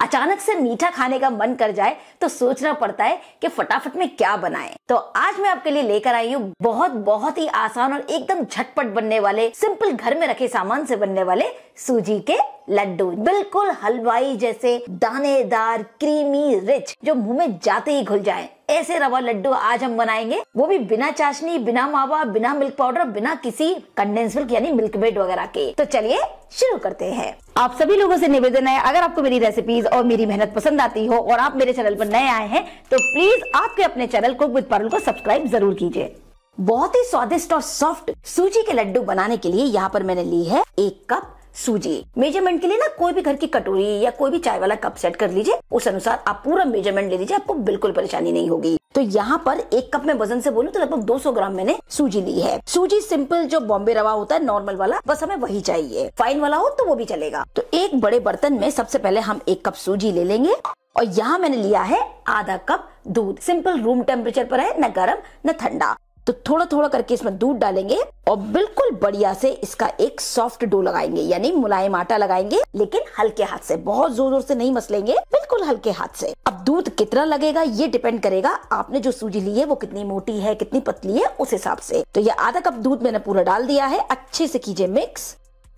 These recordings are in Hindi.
अचानक से मीठा खाने का मन कर जाए तो सोचना पड़ता है कि फटाफट में क्या बनाएं। तो आज मैं आपके लिए लेकर आई हूँ बहुत बहुत ही आसान और एकदम झटपट बनने वाले सिंपल घर में रखे सामान से बनने वाले सूजी के लड्डू बिल्कुल हलवाई जैसे दानेदार क्रीमी रिच जो मुंह में जाते ही घुल जाए ऐसे रवा लड्डू आज हम बनाएंगे वो भी बिना चाशनी बिना मावा बिना मिल्क पाउडर बिना किसी कंडेंस मिल्क यानी मिल्क बेड वगैरह के तो चलिए शुरू करते हैं आप सभी लोगों से निवेदन है अगर आपको मेरी रेसिपीज और मेरी मेहनत पसंद आती हो और आप मेरे चैनल पर नए आए हैं तो प्लीज आपके अपने चैनल को विद पर्ल को सब्सक्राइब जरूर कीजिए बहुत ही स्वादिष्ट और सॉफ्ट सूजी के लड्डू बनाने के लिए यहाँ पर मैंने ली है एक कप सूजी मेजरमेंट के लिए ना कोई भी घर की कटोरी या कोई भी चाय वाला कप सेट कर लीजिए उस अनुसार आप पूरा मेजरमेंट ले लीजिए आपको बिल्कुल परेशानी नहीं होगी तो यहाँ पर एक कप में वजन से बोलूँ तो लगभग 200 ग्राम मैंने सूजी ली है सूजी सिंपल जो बॉम्बे रवा होता है नॉर्मल वाला बस हमें वही चाहिए फाइन वाला हो तो वो भी चलेगा तो एक बड़े बर्तन में सबसे पहले हम एक कप सूजी ले लेंगे और यहाँ मैंने लिया है आधा कप दूध सिंपल रूम टेम्परेचर पर है न गर्म न ठंडा तो थोड़ा थोड़ा करके इसमें दूध डालेंगे और बिल्कुल बढ़िया से इसका एक सॉफ्ट डो लगाएंगे यानी मुलायम आटा लगाएंगे लेकिन हल्के हाथ से बहुत जोर जोर से नहीं मसलेंगे बिल्कुल हल्के हाथ से अब दूध कितना लगेगा ये डिपेंड करेगा आपने जो सूजी ली है वो कितनी मोटी है कितनी पतली है उस हिसाब से तो ये आधा कप दूध मैंने पूरा डाल दिया है अच्छे से कीजिए मिक्स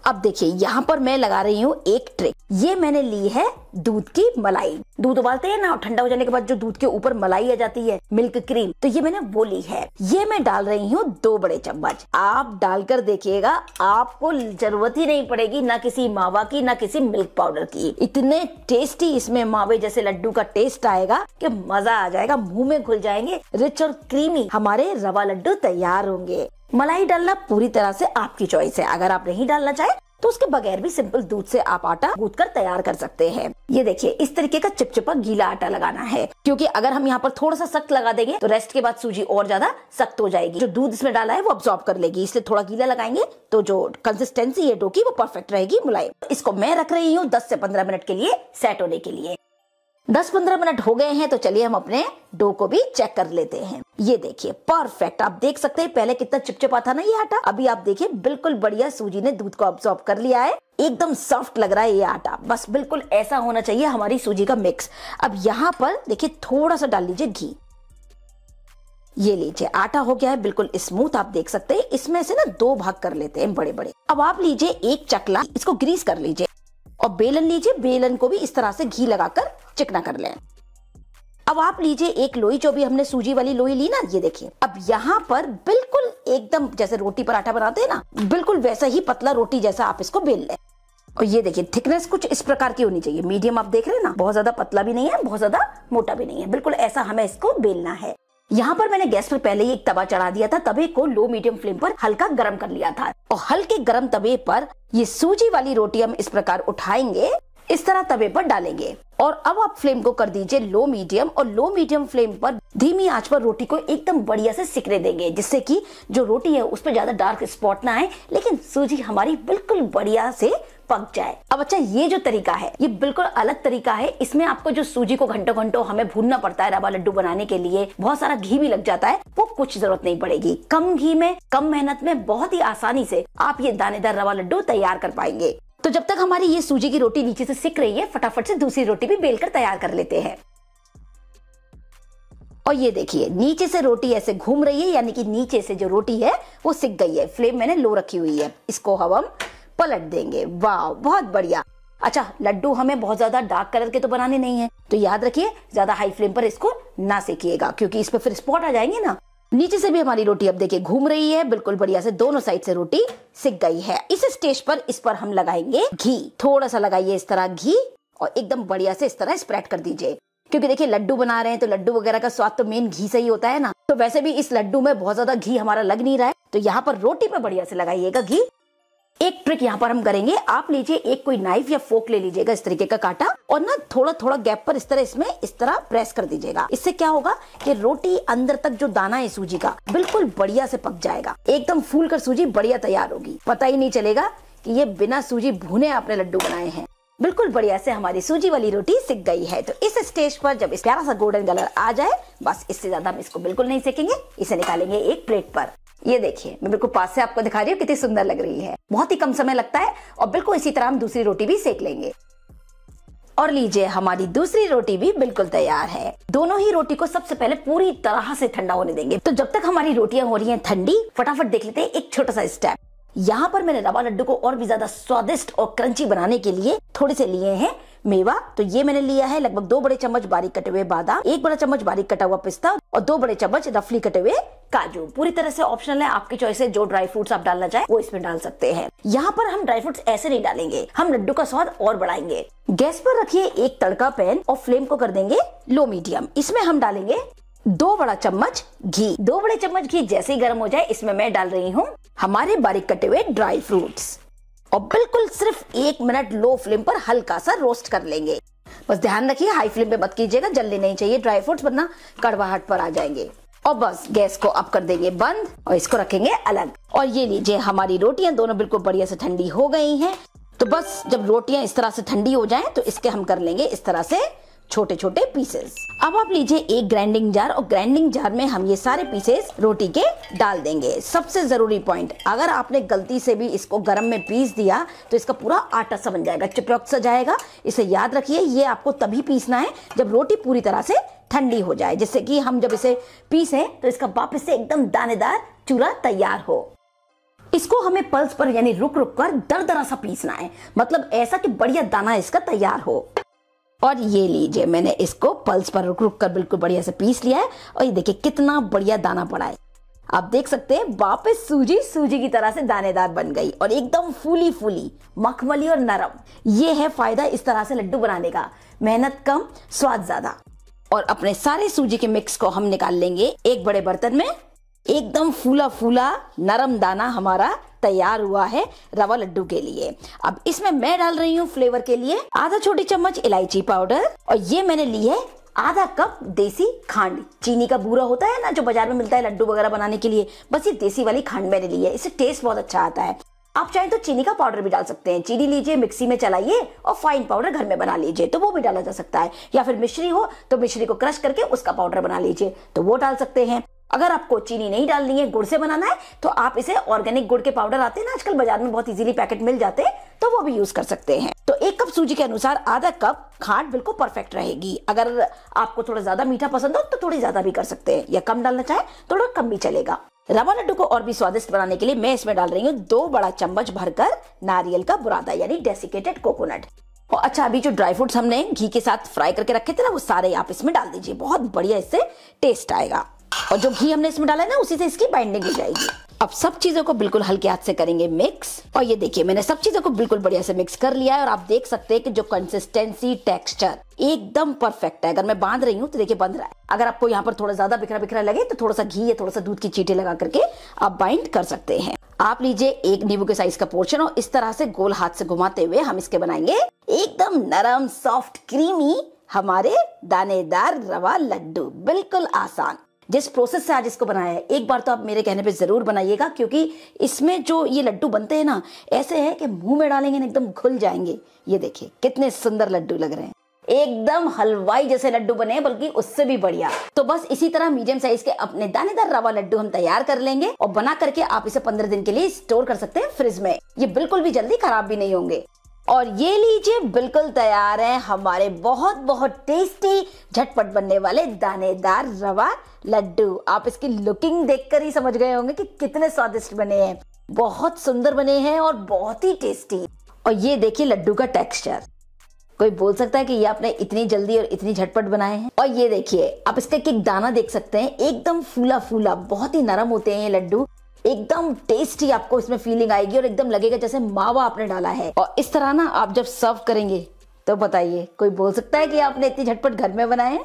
अब देखिए यहाँ पर मैं लगा रही हूँ एक ट्रिक ये मैंने ली है दूध की मलाई दूध उबालते हैं ना ठंडा हो जाने के बाद जो दूध के ऊपर मलाई आ जाती है मिल्क क्रीम तो ये मैंने वो ली है ये मैं डाल रही हूँ दो बड़े चम्मच आप डालकर देखिएगा आपको जरूरत ही नहीं पड़ेगी ना किसी मावा की ना किसी मिल्क पाउडर की इतने टेस्टी इसमें मावे जैसे लड्डू का टेस्ट आएगा की मजा आ जाएगा मुंह में घुल जाएंगे रिच और क्रीमी हमारे रवा लड्डू तैयार होंगे मलाई डालना पूरी तरह से आपकी चॉइस है अगर आप नहीं डालना चाहे तो उसके बगैर भी सिंपल दूध से आप आटा गूद कर तैयार कर सकते हैं ये देखिए इस तरीके का चिपचिपा गीला आटा लगाना है क्योंकि अगर हम यहाँ पर थोड़ा सा सख्त लगा देंगे तो रेस्ट के बाद सूजी और ज्यादा सख्त हो जाएगी जो दूध इसमें डाला है वो अब्सॉर्ब कर लेगी इसलिए थोड़ा गीला लगाएंगे तो जो कंसिस्टेंसी है डो की वो परफेक्ट रहेगी मुलायम इसको मैं रख रही हूँ दस से पंद्रह मिनट के लिए सेट होने के लिए दस पंद्रह मिनट हो गए हैं तो चलिए हम अपने डो को भी चेक कर लेते हैं ये देखिए परफेक्ट आप देख सकते हैं पहले कितना चिपचिपा था ना ये आटा अभी आप देखिए बिल्कुल बढ़िया सूजी ने दूध को ऑब्जॉर्व कर लिया है एकदम सॉफ्ट लग रहा है ये आटा बस बिल्कुल ऐसा होना चाहिए हमारी सूजी का मिक्स अब यहाँ पर देखिए थोड़ा सा डाल लीजिए घी ये लीजिए आटा हो गया है बिल्कुल स्मूथ आप देख सकते हैं इसमें से ना दो भाग कर लेते हैं बड़े बड़े अब आप लीजिए एक चकला इसको ग्रीस कर लीजिए और बेलन लीजिए बेलन को भी इस तरह से घी लगाकर चिकना कर लें अब आप लीजिए एक लोई जो भी हमने सूजी वाली लोई ली ना ये देखिए अब यहाँ पर बिल्कुल एकदम जैसे रोटी पराठा बनाते हैं ना बिल्कुल वैसा ही पतला रोटी जैसा आप इसको बेल लें और ये देखिए थिकनेस कुछ इस प्रकार की होनी चाहिए मीडियम आप देख रहे हैं ना बहुत ज्यादा पतला भी नहीं है बहुत ज्यादा मोटा भी नहीं है बिल्कुल ऐसा हमें इसको बेलना है यहाँ पर मैंने गैस पर पहले ही एक तवा चढ़ा दिया था तवे को लो मीडियम फ्लेम पर हल्का गर्म कर लिया था और हल्के गर्म तवे पर ये सूजी वाली रोटी हम इस प्रकार उठाएंगे इस तरह तवे पर डालेंगे और अब आप फ्लेम को कर दीजिए लो मीडियम और लो मीडियम फ्लेम पर धीमी आंच पर रोटी को एकदम बढ़िया से सिकने देंगे जिससे कि जो रोटी है उस पर ज्यादा डार्क स्पॉट ना आए लेकिन सूजी हमारी बिल्कुल बढ़िया से पक जाए अब अच्छा ये जो तरीका है ये बिल्कुल अलग तरीका है इसमें आपको जो सूजी को घंटों घंटों हमें भूनना पड़ता है रवा लड्डू बनाने के लिए बहुत सारा घी भी लग जाता है वो कुछ जरूरत नहीं पड़ेगी कम घी में कम मेहनत में बहुत ही आसानी से आप ये दानेदार रवा लड्डू तैयार कर पाएंगे तो जब तक हमारी ये सूजी की रोटी नीचे से सिक रही है फटाफट से दूसरी रोटी भी बेलकर तैयार कर लेते हैं और ये देखिए नीचे से रोटी ऐसे घूम रही है यानी कि नीचे से जो रोटी है वो सिक गई है फ्लेम मैंने लो रखी हुई है इसको हम पलट देंगे वाह बहुत बढ़िया अच्छा लड्डू हमें बहुत ज्यादा डार्क कलर के तो बनाने नहीं है तो याद रखिए ज्यादा हाई फ्लेम पर इसको ना सेकिएगा क्योंकि इस पर फिर स्पॉट आ जाएंगे ना नीचे से भी हमारी रोटी अब देखिए घूम रही है बिल्कुल बढ़िया से दोनों साइड से रोटी सिक गई है इस स्टेज पर इस पर हम लगाएंगे घी थोड़ा सा लगाइए इस तरह घी और एकदम बढ़िया से इस तरह स्प्रेड कर दीजिए क्योंकि देखिए लड्डू बना रहे हैं तो लड्डू वगैरह का स्वाद तो मेन घी से ही होता है ना तो वैसे भी इस लड्डू में बहुत ज्यादा घी हमारा लग नहीं रहा है तो यहाँ पर रोटी पर बढ़िया से लगाइएगा घी एक ट्रिक यहाँ पर हम करेंगे आप लीजिए एक कोई नाइफ या फोक ले लीजिएगा इस तरीके का काटा और ना थोड़ा थोड़ा गैप पर इस तरह इसमें इस तरह प्रेस कर दीजिएगा इससे क्या होगा कि रोटी अंदर तक जो दाना है सूजी का बिल्कुल बढ़िया से पक जाएगा एकदम फूल कर सूजी बढ़िया तैयार होगी पता ही नहीं चलेगा कि ये बिना सूजी भुने आपने लड्डू बनाए हैं बिल्कुल बढ़िया से हमारी सूजी वाली रोटी सिक गई है तो इस स्टेज पर जब इस प्यारा सा गोल्डन कलर आ जाए बस इससे ज्यादा हम इसको बिल्कुल नहीं सेकेंगे इसे निकालेंगे एक प्लेट पर ये देखिए मैं बिल्कुल पास से आपको दिखा रही हूँ कितनी सुंदर लग रही है बहुत ही कम समय लगता है और बिल्कुल इसी तरह हम दूसरी रोटी भी सेक लेंगे और लीजिए हमारी दूसरी रोटी भी बिल्कुल तैयार है दोनों ही रोटी को सबसे पहले पूरी तरह से ठंडा होने देंगे तो जब तक हमारी रोटियां हो रही हैं ठंडी फटाफट देख लेते हैं एक छोटा सा स्टेप यहाँ पर मैंने रवा लड्डू को और भी ज्यादा स्वादिष्ट और क्रंची बनाने के लिए थोड़े से लिए हैं मेवा तो ये मैंने लिया है लगभग दो बड़े चम्मच बारीक कटे हुए बादाम एक बड़ा चम्मच बारीक कटा हुआ पिस्ता और दो बड़े चम्मच रफली कटे हुए काजू पूरी तरह से ऑप्शनल है आपकी चॉइस है जो ड्राई फ्रूट्स आप डालना चाहे वो इसमें डाल सकते हैं यहाँ पर हम ड्राई फ्रूट्स ऐसे नहीं डालेंगे हम लड्डू का स्वाद और बढ़ाएंगे गैस पर रखिए एक तड़का पैन और फ्लेम को कर देंगे लो मीडियम इसमें हम डालेंगे दो बड़ा चम्मच घी दो बड़े चम्मच घी जैसे ही गर्म हो जाए इसमें मैं डाल रही हूँ हमारे बारीक कटे हुए ड्राई फ्रूट्स और बिल्कुल सिर्फ एक मिनट लो फ्लेम पर हल्का सा रोस्ट कर लेंगे बस ध्यान रखिए हाई फ्लेम पे मत कीजिएगा जल्दी नहीं चाहिए ड्राई फ्रूट्स वरना कड़वाहट पर आ जाएंगे और बस गैस को अब कर देंगे बंद और इसको रखेंगे अलग और ये लीजिए हमारी रोटियां दोनों बिल्कुल बढ़िया से ठंडी हो गई हैं तो बस जब रोटियां इस तरह से ठंडी हो जाएं तो इसके हम कर लेंगे इस तरह से छोटे छोटे पीसेस अब आप लीजिए एक ग्राइंडिंग जार और ग्राइंडिंग जार में हम ये सारे पीसेस रोटी के डाल देंगे सबसे जरूरी पॉइंट अगर आपने गलती से भी इसको गर्म में पीस दिया तो इसका पूरा आटा सा बन जाएगा चिपक सा जाएगा इसे याद रखिए ये आपको तभी पीसना है जब रोटी पूरी तरह से ठंडी हो जाए जिससे कि हम जब इसे पीसे तो इसका वापस से एकदम दानेदार चूरा तैयार हो इसको हमें पल्स पर यानी रुक रुक कर दर दरा सा पीसना है मतलब ऐसा कि बढ़िया दाना इसका तैयार हो और ये लीजिए मैंने इसको पल्स पर रुक रुक कर बिल्कुल बढ़िया से पीस लिया है और ये देखिए कितना बढ़िया दाना पड़ा है आप देख सकते हैं वापस सूजी सूजी की तरह से दानेदार बन गई और एकदम फूली फूली मखमली और नरम ये है फायदा इस तरह से लड्डू बनाने का मेहनत कम स्वाद ज्यादा और अपने सारे सूजी के मिक्स को हम निकाल लेंगे एक बड़े बर्तन में एकदम फूला फूला नरम दाना हमारा तैयार हुआ है रवा लड्डू के लिए अब इसमें मैं डाल रही हूँ फ्लेवर के लिए आधा छोटी चम्मच इलायची पाउडर और ये मैंने ली है आधा कप देसी खांड चीनी का बूरा होता है ना जो बाजार में मिलता है लड्डू वगैरह बनाने के लिए बस ये देसी वाली खांड मैंने ली है इससे टेस्ट बहुत अच्छा आता है आप चाहें तो चीनी का पाउडर भी डाल सकते हैं चीनी लीजिए मिक्सी में चलाइए और फाइन पाउडर घर में बना लीजिए तो वो भी डाला जा सकता है या फिर मिश्री हो तो मिश्री को क्रश करके उसका पाउडर बना लीजिए तो वो डाल सकते हैं अगर आपको चीनी नहीं डालनी है गुड़ से बनाना है तो आप इसे ऑर्गेनिक गुड़ के पाउडर आते हैं ना आजकल बाजार में बहुत इजीली पैकेट मिल जाते हैं तो वो भी यूज कर सकते हैं तो एक कप सूजी के अनुसार आधा कप खांड बिल्कुल परफेक्ट रहेगी अगर आपको थोड़ा ज्यादा मीठा पसंद हो तो थोड़ी ज्यादा भी कर सकते हैं या कम डालना चाहे थोड़ा कम भी चलेगा रवा लड्डू को और भी स्वादिष्ट बनाने के लिए मैं इसमें डाल रही हूँ दो बड़ा चम्मच भरकर नारियल का बुरादा यानी डेसिकेटेड कोकोनट और अच्छा अभी जो ड्राई फ्रूट्स हमने घी के साथ फ्राई करके रखे थे ना वो सारे आप इसमें डाल दीजिए बहुत बढ़िया इससे टेस्ट आएगा और जो घी हमने इसमें डाला है ना उसी से इसकी बाइंडिंग हो जाएगी अब सब चीजों को बिल्कुल हल्के हाथ से करेंगे मिक्स और ये देखिए मैंने सब चीजों को बिल्कुल बढ़िया से मिक्स कर लिया है और आप देख सकते हैं कि जो कंसिस्टेंसी टेक्सचर एकदम परफेक्ट है अगर मैं बांध रही हूँ तो देखिए बंध रहा है अगर आपको यहाँ पर थोड़ा ज्यादा बिखरा बिखरा लगे तो थोड़ा सा घी या थोड़ा सा दूध की चीटे लगा करके आप बाइंड कर सकते हैं आप लीजिए एक नींबू के साइज का पोर्शन और इस तरह से गोल हाथ से घुमाते हुए हम इसके बनाएंगे एकदम नरम सॉफ्ट क्रीमी हमारे दानेदार रवा लड्डू बिल्कुल आसान जिस प्रोसेस से आज इसको बनाया है एक बार तो आप मेरे कहने पे ज़रूर बनाइएगा क्योंकि इसमें जो ये लड्डू बनते हैं ना ऐसे हैं कि मुंह में डालेंगे ना एकदम घुल जाएंगे ये देखिए कितने सुंदर लड्डू लग रहे हैं एकदम हलवाई जैसे लड्डू बने बल्कि उससे भी बढ़िया तो बस इसी तरह मीडियम साइज के अपने दानेदार रवा लड्डू हम तैयार कर लेंगे और बना करके आप इसे पंद्रह दिन के लिए स्टोर कर सकते हैं फ्रिज में ये बिल्कुल भी जल्दी खराब भी नहीं होंगे और ये लीजिए बिल्कुल तैयार हैं हमारे बहुत बहुत टेस्टी झटपट बनने वाले दानेदार रवा लड्डू आप इसकी लुकिंग देखकर ही समझ गए होंगे कि कितने स्वादिष्ट बने हैं बहुत सुंदर बने हैं और बहुत ही टेस्टी और ये देखिए लड्डू का टेक्सचर कोई बोल सकता है कि ये आपने इतनी जल्दी और इतनी झटपट बनाए हैं और ये देखिए आप इसका एक दाना देख सकते हैं एकदम फूला फूला बहुत ही नरम होते हैं ये लड्डू एकदम टेस्टी आपको इसमें फीलिंग आएगी और एकदम लगेगा जैसे मावा आपने डाला है और इस तरह ना आप जब सर्व करेंगे तो बताइए कोई बोल सकता है कि आपने इतनी झटपट घर में बनाए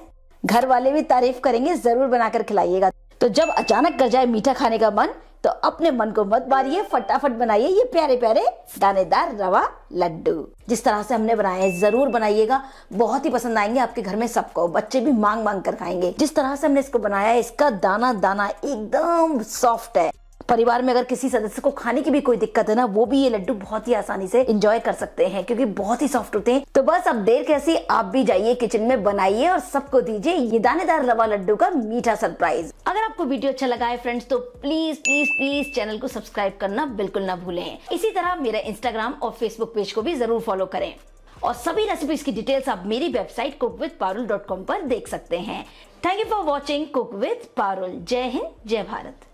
घर वाले भी तारीफ करेंगे जरूर बनाकर खिलाइएगा तो जब अचानक कर जाए मीठा खाने का मन तो अपने मन को मत मारिए फटाफट बनाइए ये प्यारे प्यारे दानेदार रवा लड्डू जिस तरह से हमने बनाया है जरूर बनाइएगा बहुत ही पसंद आएंगे आपके घर में सबको बच्चे भी मांग मांग कर खाएंगे जिस तरह से हमने इसको बनाया है इसका दाना दाना एकदम सॉफ्ट है परिवार में अगर किसी सदस्य को खाने की भी कोई दिक्कत है ना वो भी ये लड्डू बहुत ही आसानी से इंजॉय कर सकते हैं क्योंकि बहुत ही सॉफ्ट होते हैं तो बस अब देर कैसी आप भी जाइए किचन में बनाइए और सबको दीजिए ये दानेदार रवा लड्डू का मीठा सरप्राइज अगर आपको वीडियो अच्छा लगा है फ्रेंड्स तो प्लीज प्लीज प्लीज चैनल को सब्सक्राइब करना बिल्कुल ना भूलें इसी तरह मेरा इंस्टाग्राम और फेसबुक पेज को भी जरूर फॉलो करें और सभी रेसिपीज की डिटेल्स आप मेरी website cook with Parul dot com पर देख सकते हैं thank you for watching cook with Parul जय हिंद जय भारत